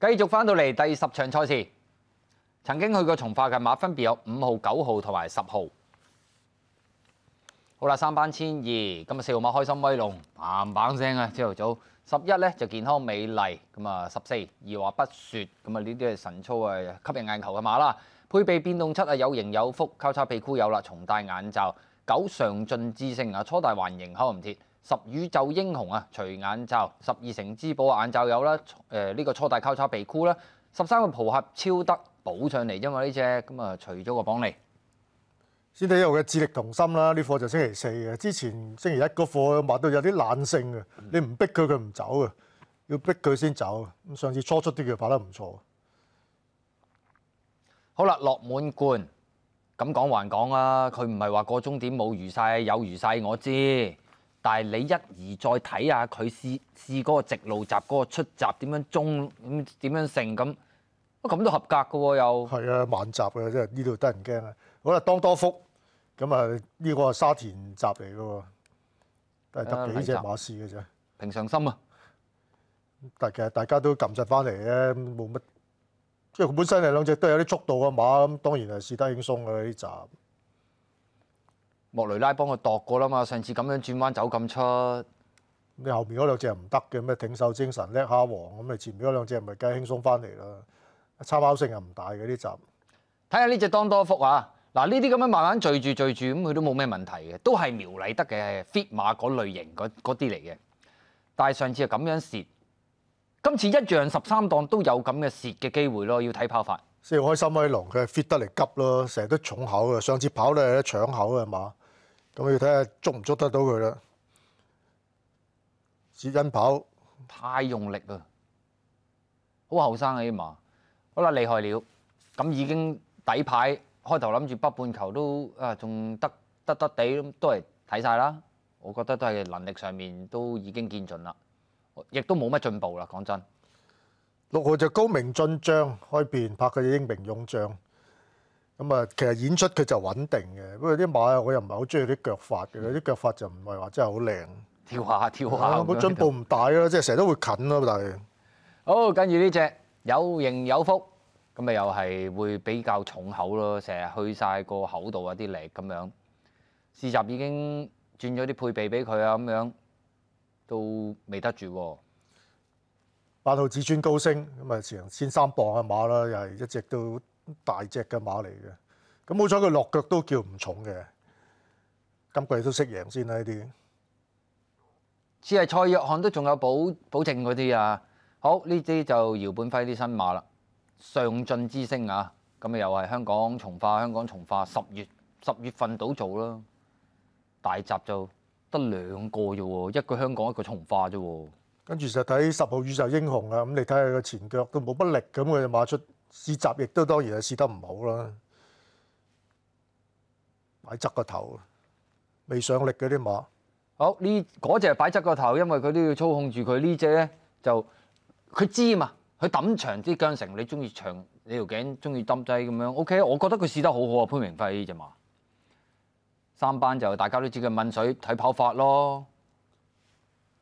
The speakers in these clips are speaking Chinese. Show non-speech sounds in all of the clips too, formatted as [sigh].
继续翻到嚟第十场赛事，曾经去过从化嘅马分别有五号、九号同埋十号。好啦，三班千二，今日四号马开心威龙 b a 聲声啊！朝头早十一咧就健康美丽，咁啊十四二话不说，咁啊呢啲系神操啊，吸引眼球嘅马啦。配备变动七啊，有型有福，交叉屁股有啦，重戴眼罩，九上進之星啊，初大环形口唔贴。十宇宙英雄啊，除眼罩；十二城之寶眼罩有啦。誒呢個初大交叉鼻箍啦，十三個蒲合超得補上嚟，因為呢只咁啊，除咗個榜嚟。先睇下嘅智力同心啦，呢貨就星期四嘅。之前星期一個貨麥到有啲冷性嘅，你唔逼佢佢唔走嘅，要逼佢先走。咁上次初出啲佢跑得唔錯。好啦，落滿貫咁講還講啊，佢唔係話個終點冇餘晒，有餘晒我知。但係你一而再睇下佢試試嗰個直路閘嗰個出閘點樣中點點樣勝咁咁都合格嘅喎又係啊慢集嘅即係呢度得人驚啊好啦當多福咁啊呢個沙田閘嚟嘅喎都係得幾隻馬試嘅啫平常心啊！但係其實大家都撳實翻嚟嘅，冇乜即係佢本身係兩隻都有啲速度嘅馬咁，當然係試得輕鬆嘅啲集。莫雷拉幫佢度過啦嘛，上次咁樣轉彎走咁出，你後面嗰兩隻唔得嘅咩挺秀精神叻蝦王咁啊，前面嗰兩隻咪梗係輕鬆翻嚟啦，差跑性又唔大嘅呢集，睇下呢只當多福啊，嗱呢啲咁樣慢慢聚住聚住咁佢都冇咩問題嘅，都係苗禮德嘅 fit 馬嗰類型嗰啲嚟嘅，但係上次啊咁樣蝕，今次一樣十三檔都有咁嘅蝕嘅機會咯，要睇跑法。先開心威啲龍佢係 fit 得嚟急咯，成日都重口嘅，上次跑咧係搶口嘅馬。我要睇下捉唔捉得到佢啦！紙引跑太用力啦，好後生啊码好啦，厲害了！咁已經底牌開頭諗住北半球都啊，仲得得得地都系睇晒啦。我覺得都係能力上面都已經見盡啦，亦都冇乜進步啦。講真，六號就高明进將，開邊拍嘅英明勇將。咁啊，其實演出佢就穩定嘅，不過啲馬啊，我又唔係好中意啲腳法嘅，啲腳法就唔係話真係好靚，跳下跳下，個進步唔大咯，即係成日都會近咯，但係好跟住呢隻有型有福，咁啊又係會比較重口咯，成日去晒個口度啊啲力咁樣，試集已經轉咗啲配備俾佢啊咁樣，都未得住八號至尊高升咁啊，成千三磅嘅馬啦，又係一直都。大隻嘅馬嚟嘅，咁好彩佢落腳都叫唔重嘅，今季都識贏先啦呢啲。只係蔡約翰都仲有保保證嗰啲啊。好，呢啲就姚本輝啲新馬啦，上進之星啊。咁啊又係香港從化，香港從化，十月十月份到做啦。大集就得兩個啫喎，一個香港一個從化啫喎。跟住就睇十號宇宙英雄啊。咁你睇下個前腳都冇乜力咁嘅馬出。試集亦都當然係試得唔好啦，擺側個頭，未上力嗰啲馬。好呢嗰只擺側個頭，因為佢都要操控住佢。呢只咧就佢知嘛，佢揼長啲疆城，你中意長你條頸，中意揼低咁樣。O K，我覺得佢試得好好啊，潘明輝只馬。三班就大家都知佢問水睇跑法咯。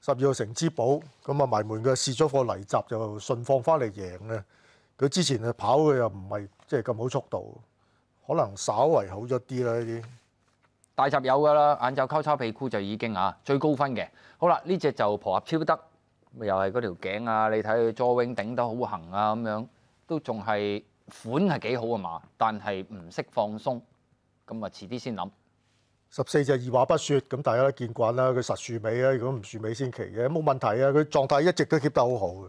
十二號城之寶咁啊埋門嘅，試咗個泥集就順放翻嚟贏啊！佢之前啊跑嘅又唔係即係咁好速度，可能稍為好咗啲啦呢啲。大集有㗎啦，眼晝交叉屁股就已經啊，最高分嘅。好啦，呢只就婆阿超得，又係嗰條頸啊，你睇佢坐泳頂得好行啊咁樣，都仲係款係幾好啊嘛，但係唔識放鬆，咁啊遲啲先諗。十四隻二話不説，咁大家都見慣啦，佢實樹尾啊，如果唔樹尾先奇嘅冇問題啊，佢狀態一直都 keep 得好好嘅。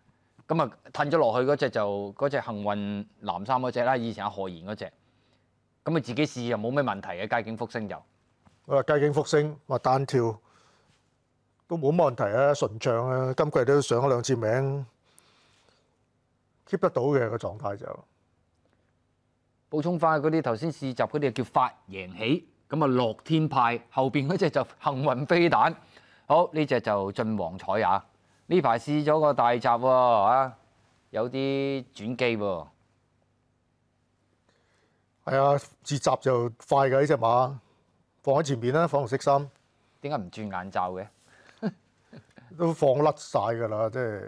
咁啊，褪咗落去嗰只就嗰只幸運藍衫嗰只啦，以前阿何賢嗰只，咁啊自己試又冇咩問題嘅，街景福星就，我話景福星話單跳都冇乜問題啊，順暢啊，今季都上咗兩次名，keep 得到嘅個狀態就，補充翻嗰啲頭先試集嗰啲叫發贏起，咁啊樂天派後邊嗰只就幸運飛彈，好呢只就進黃彩啊！呢排試咗個大閘喎，啊有啲轉機喎。係啊，試閘就快㗎呢只馬，放喺前面啦，粉紅色衫。點解唔轉眼罩嘅？[laughs] [laughs] 都放甩晒㗎啦，即係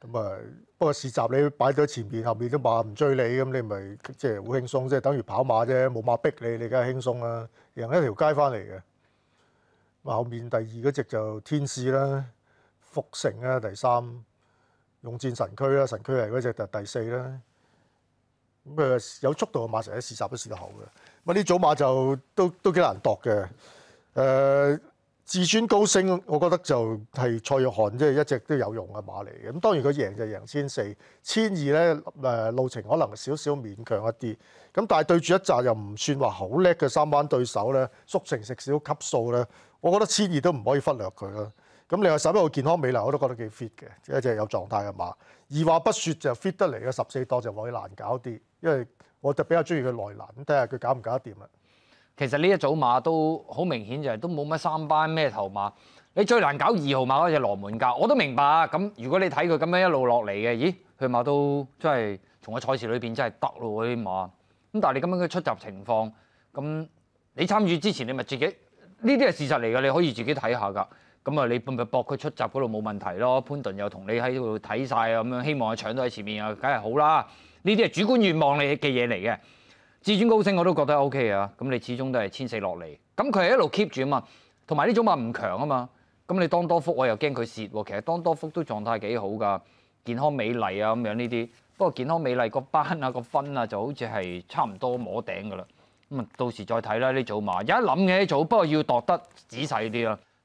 咁啊！不過試閘你擺咗前面，後面都馬唔追你，咁你咪即係好輕鬆，即係等於跑馬啫，冇馬逼你，你梗係輕鬆啦，贏一條街翻嚟嘅。後面第二嗰只就天使啦。福城啊，第三勇戰神區啦，神區係嗰只，就第四啦。咁佢有速度嘅馬，成日試閘都試得好嘅。咁呢早馬就都都幾難度嘅。誒，至尊高升，我覺得就係蔡玉寒，即係一隻都有用嘅馬嚟嘅。咁當然佢贏就贏千四，千二咧誒路程可能少少勉強一啲。咁但係對住一扎又唔算話好叻嘅三班對手咧，速成食少級數咧，我覺得千二都唔可以忽略佢啦。咁你話十一號健康美牛我都覺得幾 fit 嘅，一隻有狀態嘅馬。二話不說就 fit 得嚟嘅十四檔就佢難搞啲，因為我就比較中意佢耐難。咁睇下佢搞唔搞得掂啦。其實呢一組馬都好明顯就係都冇乜三班咩頭馬。你最難搞二號馬嗰只羅門噶，我都明白。咁如果你睇佢咁樣一路落嚟嘅，咦？佢馬都真係從個賽事裏邊真係得咯嗰啲馬。咁但係你咁樣嘅出閘情況，咁你參與之前你咪自己呢啲係事實嚟嘅，你可以自己睇下㗎。咁啊，你咪搏佢出閘嗰度冇問題咯？潘頓又同你喺度睇晒，啊，咁樣希望啊搶到喺前面啊，梗係好啦。呢啲係主觀願望嚟嘅嘢嚟嘅。至尊高升我都覺得 O K 啊。咁你始終都係千四落嚟。咁佢係一路 keep 住啊嘛。同埋呢組馬唔強啊嘛。咁你當多福又驚佢蝕。其實當多福都狀態幾好㗎，健康美麗啊咁樣呢啲。不過健康美麗個班啊個分啊就好似係差唔多摸頂㗎啦。咁啊到時再睇啦呢組馬。有一諗嘅呢組，不過要度得仔細啲啊。